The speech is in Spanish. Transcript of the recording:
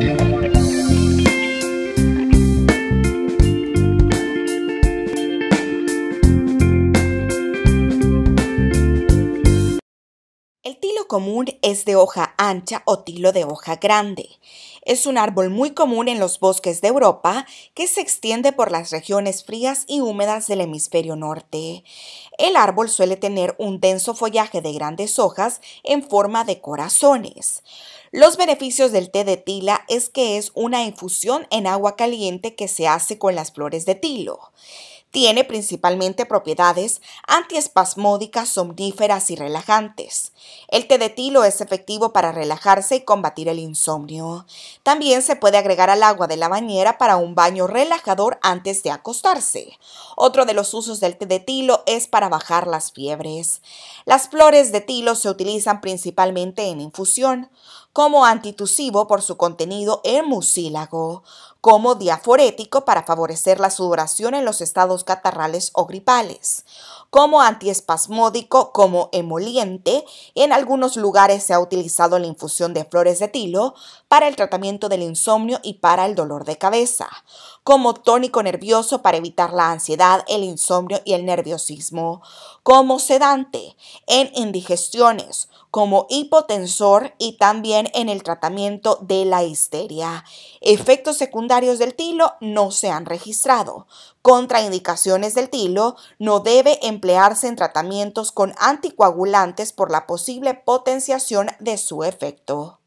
Thank you. El tilo común es de hoja ancha o tilo de hoja grande. Es un árbol muy común en los bosques de Europa que se extiende por las regiones frías y húmedas del hemisferio norte. El árbol suele tener un denso follaje de grandes hojas en forma de corazones. Los beneficios del té de tila es que es una infusión en agua caliente que se hace con las flores de tilo. Tiene principalmente propiedades antiespasmódicas, somníferas y relajantes. El té de tilo es efectivo para relajarse y combatir el insomnio. También se puede agregar al agua de la bañera para un baño relajador antes de acostarse. Otro de los usos del té de tilo es para bajar las fiebres. Las flores de tilo se utilizan principalmente en infusión, como antitusivo por su contenido en mucílago, como diaforético para favorecer la sudoración en los estados catarrales o gripales. Como antiespasmódico, como emoliente, en algunos lugares se ha utilizado la infusión de flores de tilo para el tratamiento del insomnio y para el dolor de cabeza. Como tónico nervioso para evitar la ansiedad, el insomnio y el nerviosismo. Como sedante en indigestiones, como hipotensor y también en el tratamiento de la histeria. Efectos secundarios del tilo no se han registrado. Contraindicaciones del tilo, no debe emplearse en tratamientos con anticoagulantes por la posible potenciación de su efecto.